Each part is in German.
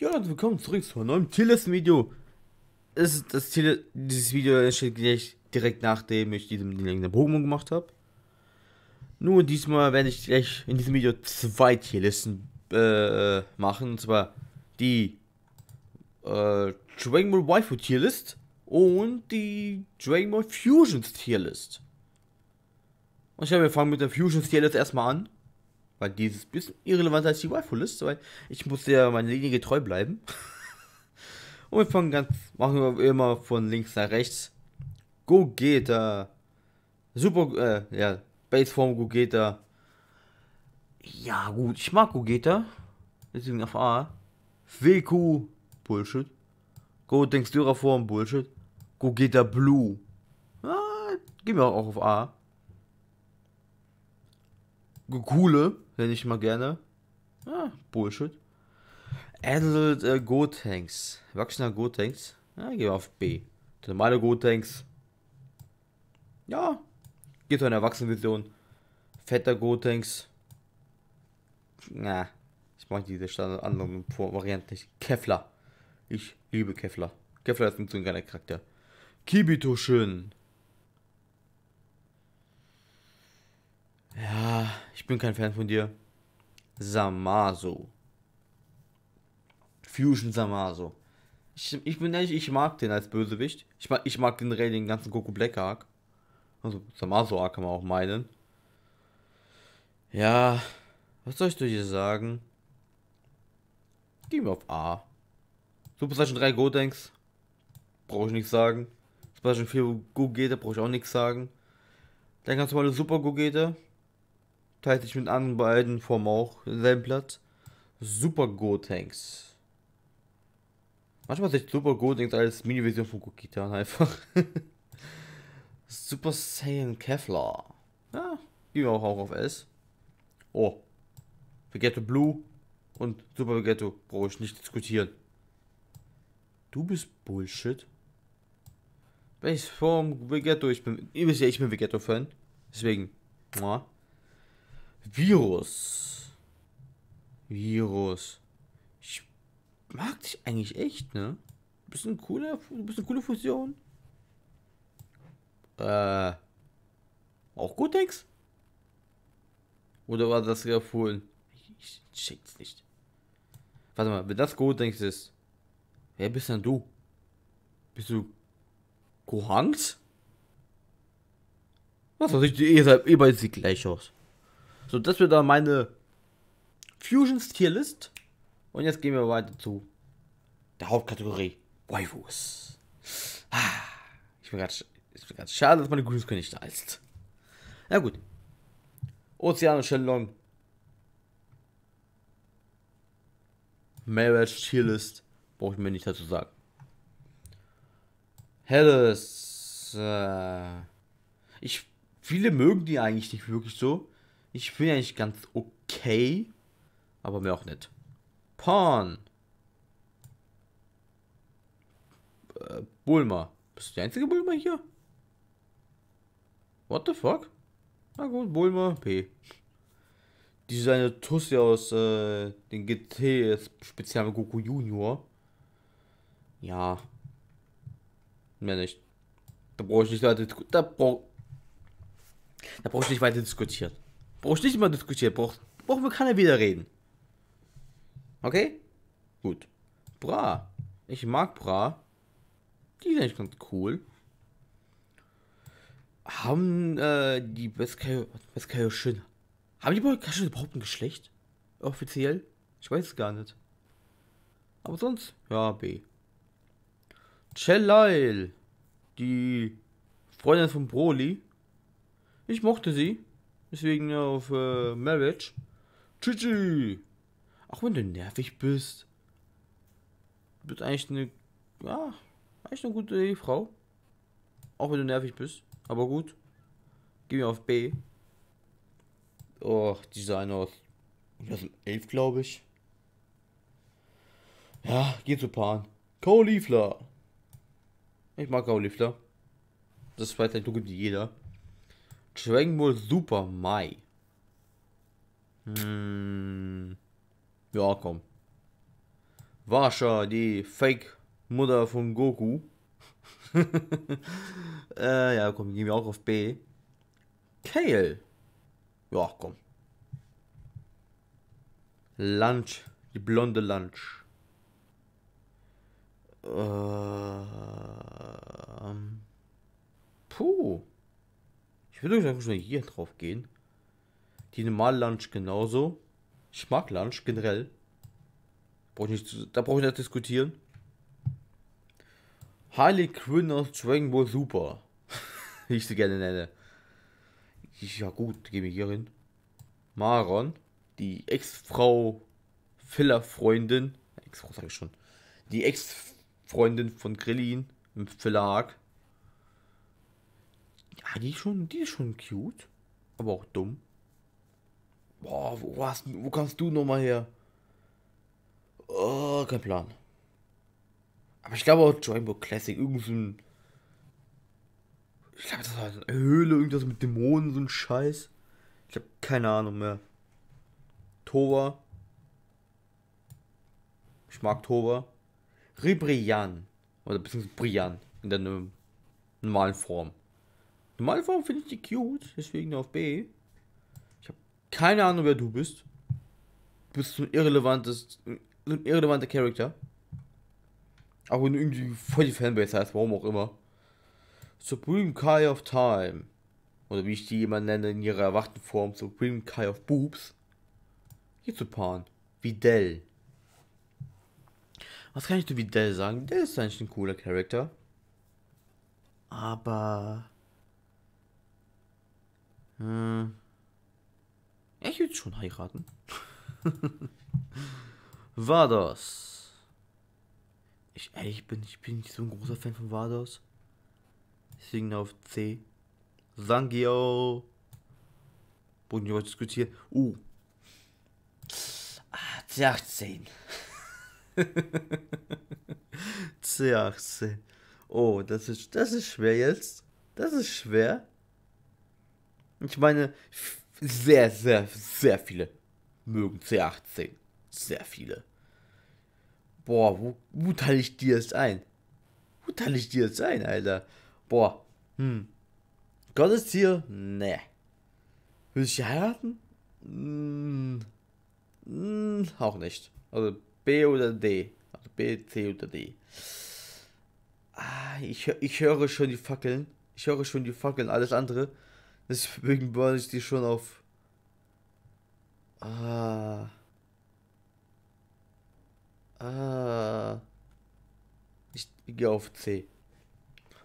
Ja, Leute, willkommen zurück zu einem neuen Tierlisten-Video. Ist das Tier dieses Video entsteht gleich direkt nachdem ich diesen diesem der Pokémon gemacht habe. Nur diesmal werde ich gleich in diesem Video zwei Tierlisten äh, machen. Und zwar die äh, Dragon Ball Waifu Tierlist und die Dragon Ball Fusions Tierlist. Und ich glaube, wir fangen mit der Fusions Tierlist erstmal an. Weil dieses bisschen irrelevanter als die Waifu-Liste, weil ich muss ja meiner Linie getreu bleiben. Und wir fangen ganz, machen wir immer von links nach rechts. Gogeta. Super, äh, ja, Baseform Gogeta. Ja, gut, ich mag Gogeta. Deswegen auf A. WQ, Bullshit. Go Dings Duraform, Bullshit. Gogeta Blue. Ah, gehen wir auch auf A. Gugule, nenne ich mal gerne. Ah, Bullshit. Adult äh, Gotenks. Erwachsener Gotenks. Ja, gehen wir auf B. normale Gotenks. Ja. Geht Gibt eine Erwachsenenversion. Fetter Gotenks. Na. Ich mag diese Standard anderen Varianten nicht. Kevlar. Ich liebe Kevlar. Kevlar ist ein so ein geiler Charakter. Kibito schön. Ja, ich bin kein Fan von dir. Samaso. Fusion Samaso. Ich, ich bin ehrlich, ich mag den als Bösewicht. Ich mag, ich mag generell den ganzen Goku Black Arc. Also Samaso Arc kann man auch meinen. Ja, was soll ich dir hier sagen? Gehen wir auf A. Super Saiyan 3 Gotenks. Brauche ich nichts sagen. Super Saiyan 4 Gogeta brauche ich auch nichts sagen. Dann ganz normale Super Gogeta. Teilt sich mit anderen beiden Formen auch selben Platz. Super Gotenks. Manchmal sehe ich Super Gotenks als Mini-Version von Gokitan einfach. Super Saiyan Kevlar. Ja, gehen wir auch, auch auf S. Oh. Vegetto Blue und Super Vegetto brauche ich nicht diskutieren. Du bist Bullshit. Welches Form Vegetto? Ich bin, ihr wisst ja, ich bin Vegetto-Fan. Deswegen. Mua. Virus. Virus. Ich mag dich eigentlich echt, ne? Du bist, ein cooler, du bist eine coole Fusion. Äh. Auch Gotex? Oder war das Graful? Ich check's nicht. Warte mal, wenn das Gotex ist, wer bist denn du? Bist du Kohangs? Was weiß ich, ihr seid, ihr beide sieht gleich aus. So, das wird dann meine Fusions Tierlist. Und jetzt gehen wir weiter zu der Hauptkategorie Waifus. Ah, ich bin ganz, schade, dass meine Grüße nicht da ist. Na gut. Ozean und Shenlong. Marriage Tierlist. Brauche ich mir nicht dazu sagen. Helles. Äh, ich. Viele mögen die eigentlich nicht wirklich so. Ich bin eigentlich ganz okay, aber mir auch nicht. Porn. Äh, Bulma. Bist du der einzige Bulma hier? What the fuck? Na gut, Bulma P. Die eine Tussi aus äh, den GT Spezial Goku Junior. Ja. Mehr nicht. Da brauche ich nicht weiter. diskutieren. Da brauche. Da brauche ich nicht weiter diskutieren. Brauchst nicht immer diskutieren, braucht, brauchen wir keiner wieder reden. Okay? Gut. Bra. Ich mag Bra. Die sind echt ganz cool. Haben äh, die schön. Haben die Beskayoshin überhaupt ein Geschlecht? Offiziell? Ich weiß es gar nicht. Aber sonst, ja, B. Chelail. Die Freundin von Broly. Ich mochte sie. Deswegen auf äh, Marriage. Tschüssi. Auch wenn du nervig bist. Du bist eigentlich eine. Ja, eigentlich eine gute Frau. Auch wenn du nervig bist. Aber gut. Geh mir auf B. Och, Oh, dieser eine aus 2011, glaube ich. Ja, geh zu Pan. Cauliflower. Ich mag Cauliflower. Das weiß halt so gut wie jeder. Dragon Ball Super Mai. Hm. Ja, komm. Warsha, die Fake-Mutter von Goku. äh, ja, komm, gehen wir auch auf B. Kale. Ja, komm. Lunch, die blonde Lunch. Äh, ähm. puh. Ich würde einfach schon hier drauf gehen. Die normale Lunch genauso. Ich mag Lunch generell. Brauch ich nicht, da brauche ich nicht diskutieren. Harley Quinn aus Dragon Ball Super. Wie ich sie gerne nenne. Ja gut, gehen wir hier hin. Maron, die Ex-Frau Filler-Freundin. Ex-Frau sag ich schon. Die Ex-Freundin von Grillin im Fillerhag. Ah, die ist schon, die ist schon cute. Aber auch dumm. Boah, wo, hast, wo kommst du nochmal her? Oh, kein Plan. Aber ich glaube auch Joinbo Classic, irgend so ein. Ich glaube, das war eine Höhle, irgendwas mit Dämonen, so ein Scheiß. Ich habe keine Ahnung mehr. Tova. Ich mag Tova. Ribrian. Oder beziehungsweise Brian in der normalen Form. Normal finde ich die cute, deswegen auf B. Ich habe keine Ahnung, wer du bist. Du bist ein irrelevantes, ein irrelevanter Charakter. Auch wenn du irgendwie voll die Fanbase hast, warum auch immer. Supreme Kai of Time. Oder wie ich die jemand nenne in ihrer erwachten Form, Supreme Kai of Boobs. Hier zu Pan. Videl. Was kann ich zu Videl sagen? Der ist eigentlich ein cooler Charakter. Aber äh, ich würde schon heiraten. Vados. Ich ehrlich bin, ich bin nicht so ein großer Fan von Vados. Deswegen auf C. Sangio. Brauchen wir diskutieren. Uh. Ah, C18. C18. Oh, das ist, das ist schwer jetzt. Das ist schwer. Ich meine, sehr, sehr, sehr viele mögen C18. Sehr viele. Boah, wo, wo teile ich dir jetzt ein? Wo teile ich dir jetzt ein, Alter? Boah, hm. Gottes Gottesziel? Nee. Will ich heiraten? Hm. Hm, auch nicht. Also B oder D. Also B, C oder D. Ah, ich, ich höre schon die Fackeln. Ich höre schon die Fackeln. Alles andere Deswegen burn ich die schon auf. Ah. Ah. Ich gehe auf C.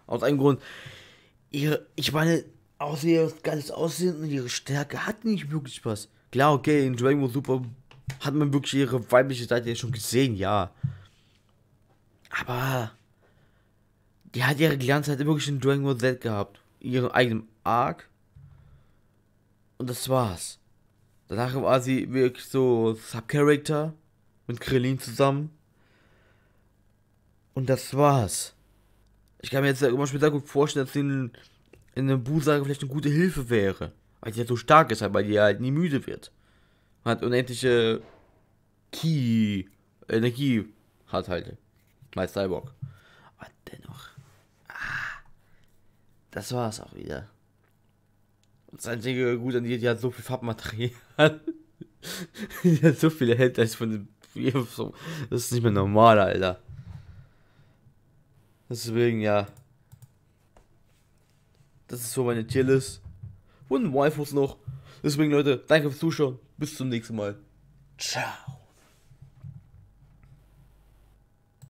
Aus einem Grund. Ihre, ich meine, außer ihr geiles Aussehen und ihre Stärke hat nicht wirklich was. Klar, okay, in Dragon Ball Super hat man wirklich ihre weibliche Seite ja schon gesehen, ja. Aber die hat ihre Glanzzeit wirklich in Dragon Ball Z gehabt. In ihrem eigenen Arc und das war's. Danach war sie wirklich so Subcharacter mit Krillin zusammen. Und das war's. Ich kann mir jetzt immer später gut vorstellen, dass sie in, in einem Busage vielleicht eine gute Hilfe wäre. Weil sie halt so stark ist, halt, weil die halt nie müde wird. Man hat unendliche Ki Energie hat halt. Meist Cyborg. Aber dennoch. Ah, das war's auch wieder. Das einzige Gute an die, die hat so viel Farbmaterial. die hat so viele Headlights von dem. Das ist nicht mehr normal, Alter. Deswegen, ja. Das ist so meine Tierlist. Und Waifus noch. Deswegen, Leute, danke fürs Zuschauen. Bis zum nächsten Mal. Ciao.